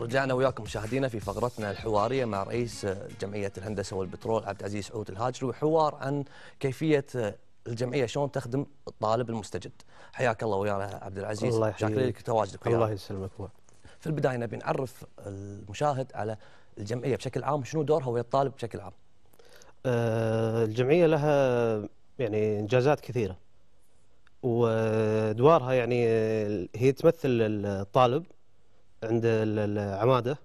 رجعنا وياكم مشاهدينا في فقرتنا الحواريه مع رئيس جمعيه الهندسه والبترول عبد العزيز سعود الهاجري وحوار عن كيفيه الجمعيه شلون تخدم الطالب المستجد. حياك الله ويانا عبد العزيز الله يحييك شاكرين لك تواجدك الله يسلمك في البدايه نبي نعرف المشاهد على الجمعيه بشكل عام شنو دورها ويا الطالب بشكل عام. آه، الجمعيه لها يعني انجازات كثيره. وادوارها يعني آه، هي تمثل الطالب عند العماده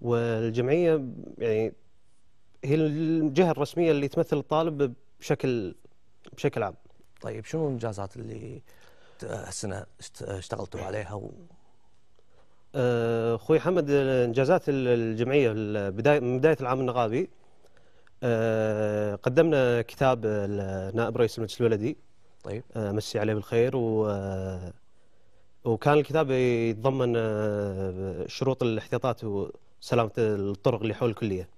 والجمعيه يعني هي الجهه الرسميه اللي تمثل الطالب بشكل بشكل عام. طيب شنو الانجازات اللي السنه اشتغلتوا عليها و... آه، اخوي حمد انجازات الجمعيه بدايه من بدايه العام النقابي آه، قدمنا كتاب نائب رئيس المجلس البلدي طيب آه، مسي عليه بالخير و وكان الكتاب يتضمن آه، شروط الاحتياطات وسلامه الطرق اللي حول الكليه.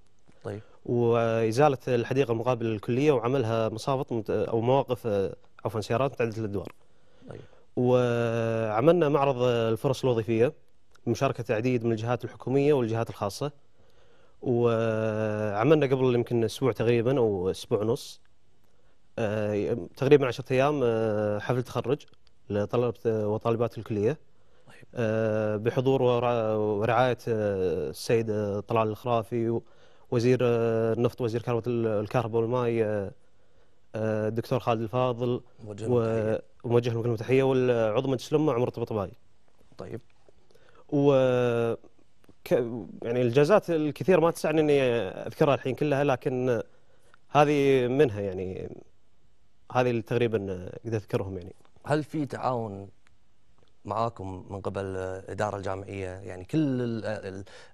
طيب. وازاله الحديقه المقابله للكليه وعملها مصافط او مواقف آه، عفوا سيارات متعدده الادوار. طيب. وعملنا معرض الفرص آه، الوظيفيه بمشاركه عديد من الجهات الحكوميه والجهات الخاصه. وعملنا قبل يمكن اسبوع تقريبا او اسبوع ونص. تقريبا 10 ايام حفل تخرج. لطلبة وطالبات الكلية طيب. آه، بحضور ورعاية آه، السيد آه، طلال الخرافي وزير النفط وزير الكهرباء والماء الدكتور خالد الفاضل وموجه لهم تحية والعضو مجلس الأمة عمر الطبطبائي طيب و يعني الجازات الكثير ما تسعني اني اذكرها الحين كلها لكن هذه منها يعني هذه تقريبا اقدر اذكرهم يعني هل في تعاون معاكم من قبل الاداره الجامعيه يعني كل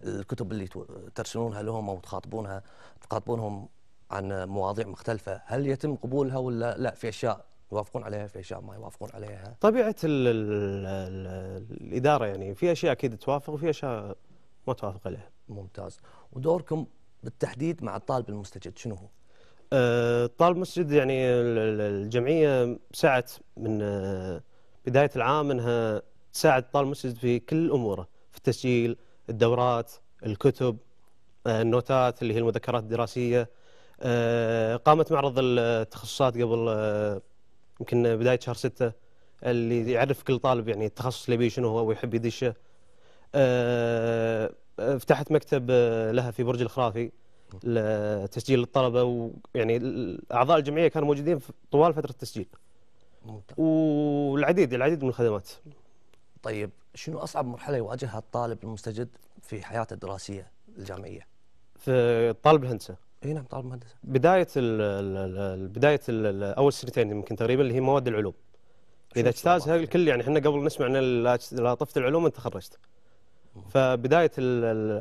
الكتب اللي ترسلونها لهم او تخاطبونها تخاطبونهم عن مواضيع مختلفه هل يتم قبولها ولا لا في اشياء يوافقون عليها في اشياء ما يوافقون عليها طبيعه الـ الـ الـ الاداره يعني في اشياء اكيد توافق وفي اشياء ما توافق عليها ممتاز ودوركم بالتحديد مع الطالب المستجد شنو هو آه، طال مسجد يعني الجمعية سعت من آه، بداية العام أنها تساعد طال مسجد في كل أموره في التسجيل الدورات الكتب آه، النوتات اللي هي المذكرات الدراسية قامت معرض التخصصات قبل يمكن بداية شهر ستة اللي يعرف كل طالب يعني التخصص اللي يبيه شنو هو ويحب يدشه فتحت مكتب لها في برج الخرافي لتسجيل الطلبه ويعني اعضاء الجمعيه كانوا موجودين طوال فتره التسجيل ممتاز. والعديد العديد من الخدمات طيب شنو اصعب مرحله يواجهها الطالب المستجد في حياته الدراسيه الجامعيه في طالب الهندسه اي نعم طالب الهندسه. بدايه الـ بدايه الـ اول سنتين يمكن تقريبا اللي هي مواد العلوم اذا اجتازها الكل يعني احنا قبل نسمع ان لا طفت العلوم انت تخرجت فبدايه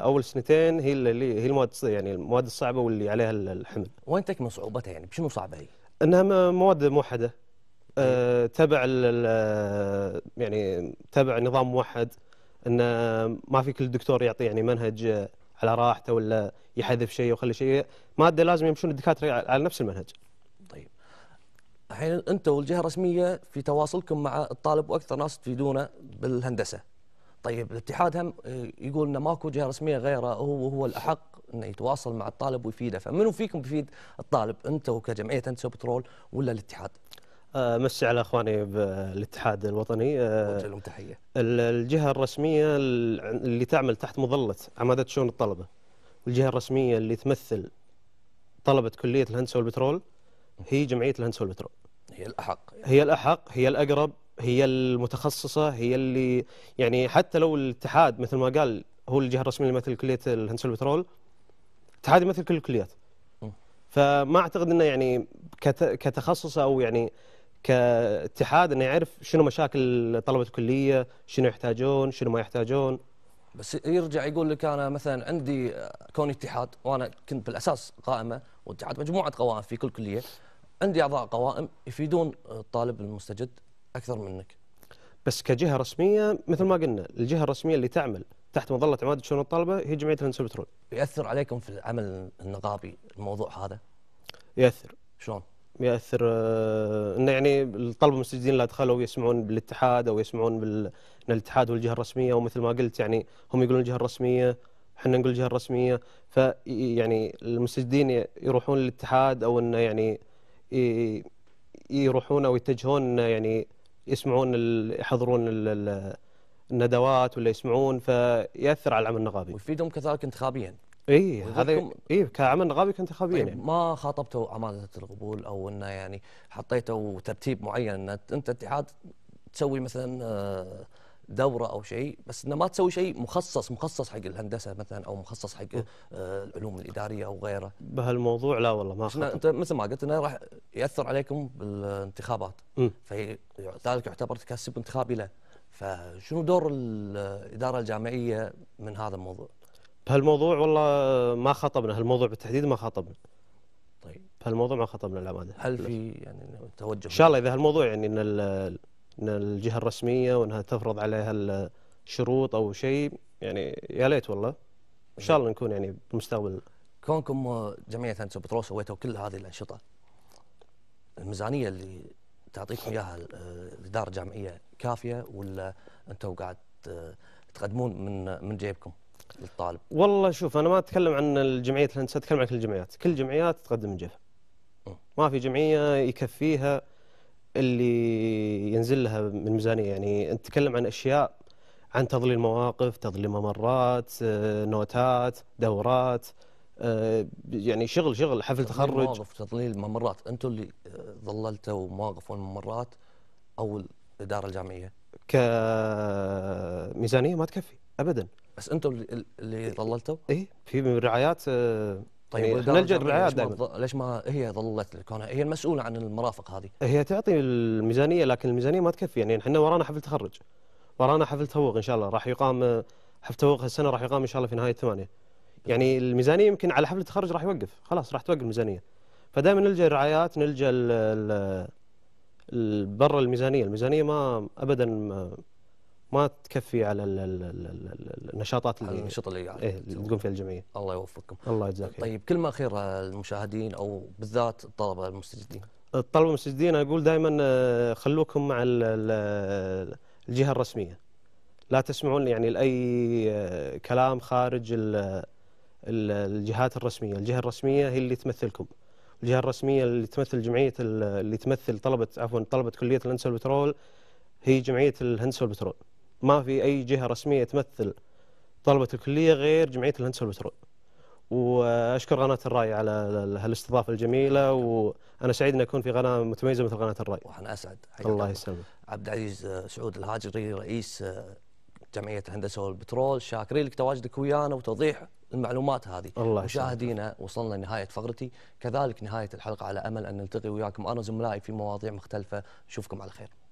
اول سنتين هي اللي هي المواد يعني المواد الصعبه واللي عليها الحمل. وين تكمن صعوبتها يعني بشنو صعبه هي؟ انها مواد موحده إيه. أه تبع يعني تبع نظام موحد انه ما في كل دكتور يعطي يعني منهج على راحته ولا يحذف شيء ويخلي شيء ماده لازم يمشون الدكاتره على نفس المنهج. طيب. الحين انت والجهه الرسميه في تواصلكم مع الطالب واكثر ناس تفيدونه بالهندسه. طيب الاتحاد هم آه، يقول انه ماكو جهه رسميه غيره هو هو الاحق انه يتواصل مع الطالب ويفيده فمنو فيكم بيفيد الطالب انتم كجمعيه انت بترول ولا الاتحاد؟ آه، مسي على اخواني بالاتحاد الوطني آه، اوجه لهم تحيه الجهه الرسميه اللي تعمل تحت مظله عماده شؤون الطلبه الجهه الرسميه اللي تمثل طلبه كليه الهندسه والبترول هي جمعيه الهندسه والبترول هي الاحق هي الاحق هي الاقرب هي المتخصصه هي اللي يعني حتى لو الاتحاد مثل ما قال هو الجهه الرسميه اللي مثل كليه الهندسه والبترول الاتحاد يمثل كل الكليات فما اعتقد انه يعني كتخصص او يعني كاتحاد انه يعرف شنو مشاكل طلبه الكليه، شنو يحتاجون، شنو ما يحتاجون. بس يرجع يقول لك انا مثلا عندي كوني اتحاد وانا كنت بالاساس قائمه واتحاد مجموعه قوائم في كل كليه، عندي اعضاء قوائم يفيدون الطالب المستجد اكثر منك بس كجهه رسميه مثل ما قلنا الجهه الرسميه اللي تعمل تحت مظله عماد شؤون الطلبه هي جمعيه الهندسه والبترول ياثر عليكم في العمل النقابي الموضوع هذا ياثر شلون ياثر آه، انه يعني الطلبه المستجدين لا دخلوا يسمعون بالاتحاد او يسمعون بال... والجهه هو الجهه الرسميه ومثل ما قلت يعني هم يقولون الجهه الرسميه احنا نقول الجهه الرسميه فيعني المستجدين يروحون للاتحاد او انه يعني يروحون او يتجهون يعني يسمعون يحضرون الندوات ولا يسمعون فياثر على العمل النقابي ويفيدهم كذلك انتخابيا اي هذا اي كعمل نقابي كانتخابيا طيب يعني. ما خاطبته عماده القبول او انه يعني حطيته ترتيب معين انت اتحاد تسوي مثلا آه، دوره او شيء بس انه ما تسوي شيء مخصص مخصص حق الهندسه مثلا او مخصص حق آه، العلوم الاداريه او غيره بهالموضوع لا والله ما انت مثل ما قلت انه راح ياثر عليكم بالانتخابات فذلك يعتبر تكسب انتخابي له فشنو دور الاداره الجامعيه من هذا الموضوع؟ بهالموضوع والله ما خاطبنا هالموضوع بالتحديد ما خاطبنا طيب هالموضوع ما خاطبنا الأمانة هل في يعني توجه ان شاء الله اذا هالموضوع يعني ان من الجهه الرسميه وانها تفرض عليها الشروط او شيء يعني يا ليت والله ان شاء الله نكون يعني بالمستقبل كونكم جمعيه انتم بتروس سويتوا كل هذه الانشطه الميزانيه اللي تعطيكم اياها الاداره آه، الجامعيه كافيه ولا انتم قاعد آه، تقدمون من من جيبكم للطالب؟ والله شوف انا ما اتكلم عن الجمعيه الهندسه اتكلم عن كل الجمعيات، كل الجمعيات تقدم من جيبها. ما في جمعيه يكفيها اللي ينزل لها من ميزانيه يعني نتكلم عن اشياء عن تظليل مواقف، تظليل ممرات، آه، نوتات، دورات آه، يعني شغل شغل حفل تخرج تظليل مواقف تظليل ممرات، انتم اللي آه، ظللتوا مواقف والممرات او الاداره الجامعيه؟ كميزانيه ما تكفي ابدا بس انتم اللي ظللتوا؟ اي في رعايات طيب إيه، نلجا بالعياده ليش, ليش ما هي ظلت كونها هي المسؤوله عن المرافق هذه هي تعطي الميزانيه لكن الميزانيه ما تكفي يعني احنا ورانا حفل تخرج ورانا حفل تفوق ان شاء الله راح يقام حفل تفوق هالسنه راح يقام ان شاء الله في نهايه ثمانيه يعني الميزانيه يمكن على حفل التخرج راح يوقف خلاص راح توقف الميزانيه فدائما نلجا الرعايات نلجا برا الميزانيه الميزانيه ما ابدا ما ما تكفي على النشاطات اللي النشاط اللي يعني إيه تقوم فيها الجمعيه الله يوفقكم الله يجزاك طيب كلمه اخيره للمشاهدين او بالذات الطلبه المستجدين الطلبه المستجدين اقول دائما آه، خلوكم مع الجهه الرسميه لا تسمعون يعني لاي آه، كلام خارج الجهات الرسميه الجهه الرسميه هي اللي تمثلكم الجهه الرسميه اللي تمثل جمعيه اللي تمثل طلبه عفوا طلبه كليه الهندسه والبترول هي جمعيه الهندسه والبترول ما في أي جهة رسمية تمثل طلبة الكلية غير جمعية الهندسة والبترول وأشكر قناة الرأي على هالاستضافة الجميلة وأنا سعيد أن أكون في قناة متميزة مثل قناة الرأي وأنا أسعد الله يسلمك عبد العزيز آه، سعود الهاجري رئيس آه، جمعية الهندسة والبترول شاكرين لك تواجدك ويانا وتوضيح المعلومات هذه الله مشاهدينا وصلنا لنهاية فقرتي كذلك نهاية الحلقة على أمل أن نلتقي وياكم أنا زملائي في مواضيع مختلفة نشوفكم على خير